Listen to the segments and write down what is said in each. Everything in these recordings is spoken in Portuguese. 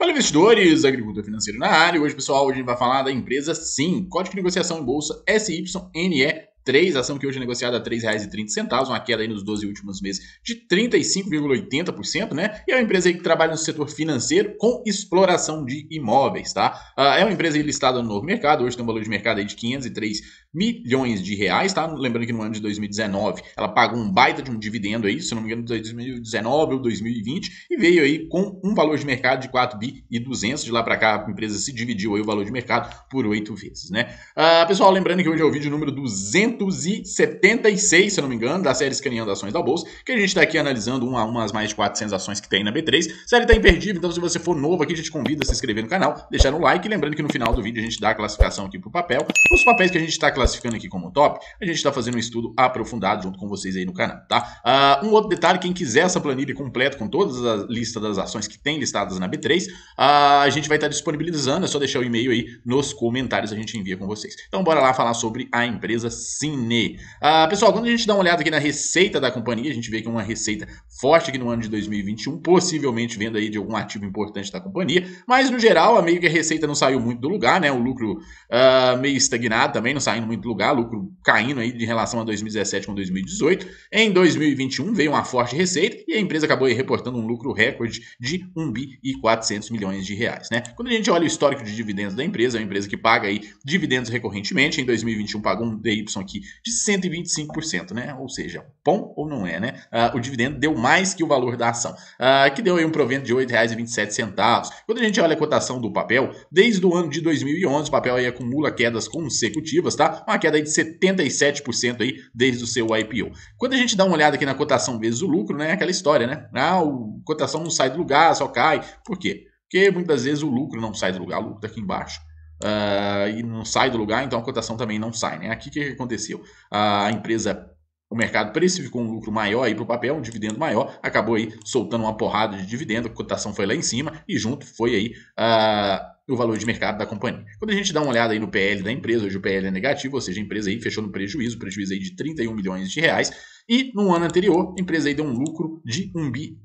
Fala investidores, agricultor financeiro na área. Hoje, pessoal, a gente vai falar da empresa Sim, código de negociação em bolsa SYNE 3, ação que hoje é negociada a R$ 3,30, uma queda aí nos 12 últimos meses de 35,80%, né? E é uma empresa que trabalha no setor financeiro com exploração de imóveis, tá? Ah, é uma empresa listada no novo mercado, hoje tem um valor de mercado aí de 503 milhões de reais, tá? Lembrando que no ano de 2019 ela pagou um baita de um dividendo aí, se não me engano, 2019 ou 2020, e veio aí com um valor de mercado de 4 bi e 200, de lá para cá a empresa se dividiu aí o valor de mercado por 8 vezes, né? Uh, pessoal, lembrando que hoje é o vídeo número 200 276, se eu não me engano, da série Escaneando Ações da Bolsa, que a gente está aqui analisando uma, umas mais de 400 ações que tem na B3. A série está imperdível, então se você for novo aqui, a gente convida a se inscrever no canal, deixar um like, lembrando que no final do vídeo a gente dá a classificação aqui para o papel. Os papéis que a gente está classificando aqui como top, a gente está fazendo um estudo aprofundado junto com vocês aí no canal, tá? Uh, um outro detalhe, quem quiser essa planilha completa com todas as listas das ações que tem listadas na B3, uh, ah, a gente vai estar tá disponibilizando, é só deixar o e-mail aí nos comentários, a gente envia com vocês. Então bora lá falar sobre a empresa Cine. Ah, pessoal, quando a gente dá uma olhada aqui na receita da companhia, a gente vê que é uma receita forte aqui no ano de 2021, possivelmente vendo aí de algum ativo importante da companhia, mas no geral, a meio que a receita não saiu muito do lugar, né? O lucro ah, meio estagnado também, não saindo muito do lugar, lucro caindo aí de relação a 2017 com 2018. Em 2021 veio uma forte receita e a empresa acabou reportando um lucro recorde de 1 bi e 400 milhões de reais, né? Quando a gente olha o histórico de dividendos da empresa, é uma empresa que paga aí dividendos recorrentemente, em 2021 pagou um DY aqui de 125%, né? Ou seja, bom ou não é, né? Ah, o dividendo deu mais que o valor da ação, ah, que deu aí um provento de R$ 8,27. Quando a gente olha a cotação do papel, desde o ano de 2011, o papel aí acumula quedas consecutivas, tá? Uma queda aí de 77% aí desde o seu IPO. Quando a gente dá uma olhada aqui na cotação vezes o lucro, né? Aquela história, né? Ah, a cotação não sai do lugar, só cai. Por quê? Porque muitas vezes o lucro não sai do lugar, o lucro está aqui embaixo uh, e não sai do lugar, então a cotação também não sai. Né? Aqui o que, aconteceu? A empresa o mercado precificou um lucro maior aí para o papel, um dividendo maior, acabou aí soltando uma porrada de dividendo, a cotação foi lá em cima e junto foi aí uh, o valor de mercado da companhia. Quando a gente dá uma olhada aí no PL da empresa, hoje o PL é negativo, ou seja, a empresa aí fechou no prejuízo, prejuízo aí de 31 milhões de reais, e no ano anterior, a empresa aí deu um lucro de 1 bi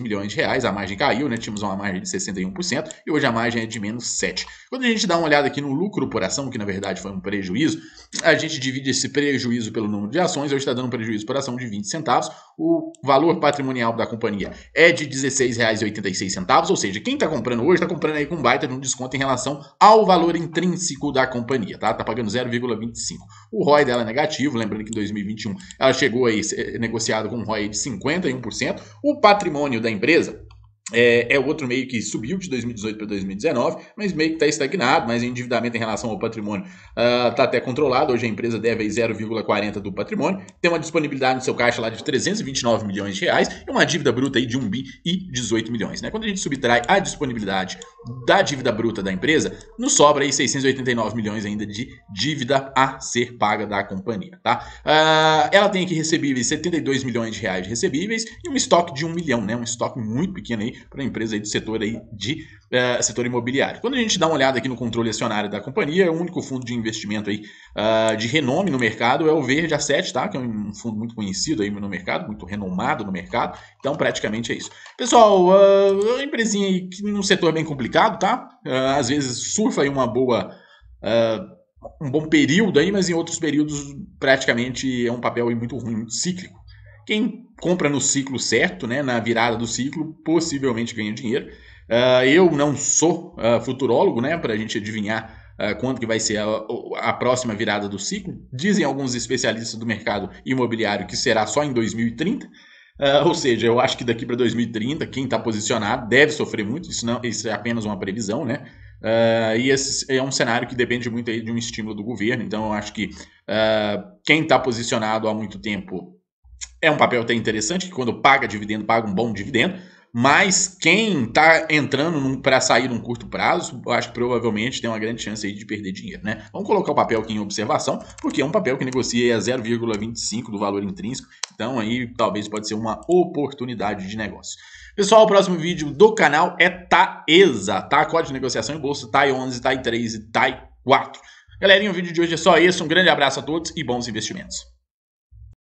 milhões de reais. A margem caiu, né? Tínhamos uma margem de 61% e hoje a margem é de menos 7. Quando a gente dá uma olhada aqui no lucro por ação, que na verdade foi um prejuízo, a gente divide esse prejuízo pelo número de ações. Hoje está dando um prejuízo por ação de 20 centavos. O valor patrimonial da companhia é de R$ 16,86, ou seja, quem está comprando hoje está comprando aí com um baita de um desconto em relação ao valor intrínseco da companhia, tá? está pagando 0,25. O ROI dela é negativo, lembrando que em 2021 ela chegou chegou eh, negociado com um ROI de 51%, o patrimônio da empresa é, é, outro meio que subiu de 2018 para 2019, mas meio que está estagnado, mas o endividamento em relação ao patrimônio está ah, uh, até controlado. Hoje a empresa deve 0,40 do patrimônio, tem uma disponibilidade no seu caixa lá de 329 milhões de reais e uma dívida bruta aí de 1 bi e 18 milhões. Né? Quando a gente subtrai a disponibilidade da dívida bruta da empresa, nos sobra aí 689 milhões ainda de dívida a ser paga da companhia. Tá? Uh, ela tem aqui recebíveis 72 milhões de reais de recebíveis e um estoque de 1 milhão, né? um estoque muito pequeno aí para a empresa aí do setor, aí de, uh, setor imobiliário. Quando a gente dá uma olhada aqui no controle acionário da companhia, o único fundo de investimento aí, uh, de renome no mercado é o Verde A7, tá? que é um fundo muito conhecido aí no mercado, muito renomado no mercado. Então, praticamente é isso. Pessoal, uh, ah, uma empresinha aí que num setor bem complicado, tá? Ah, às vezes surfa aí uma boa um bom período aí, mas em outros períodos praticamente é um papel muito ruim, muito cíclico. Quem compra no ciclo certo, né, na virada do ciclo, possivelmente ganha dinheiro. Uh, eu não sou uh, futurólogo, né, para a gente adivinhar uh, quando que vai ser a, a, próxima virada do ciclo. Dizem alguns especialistas do mercado imobiliário que será só em 2030. ou seja, eu acho que daqui para 2030, quem está posicionado deve sofrer muito, isso, não, isso é apenas uma previsão, né? Uh, e esse é um cenário que depende muito aí de um estímulo do governo. Então, eu acho que uh, quem está posicionado há muito tempo é um papel até interessante, que quando paga dividendo, paga um bom dividendo, mas quem está entrando para sair num curto prazo, acho que provavelmente tem uma grande chance aí de perder dinheiro, né? Vamos colocar o papel aqui em observação, porque é um papel que negocia a 0,25 do valor intrínseco, então aí talvez pode ser uma oportunidade de negócio. Pessoal, o próximo vídeo do canal é Taesa, tá? Código de negociação em bolsa, TAI 11, TAI 3 e TAI 4. Galerinha, o vídeo de hoje é só esse. Um grande abraço a todos e bons investimentos.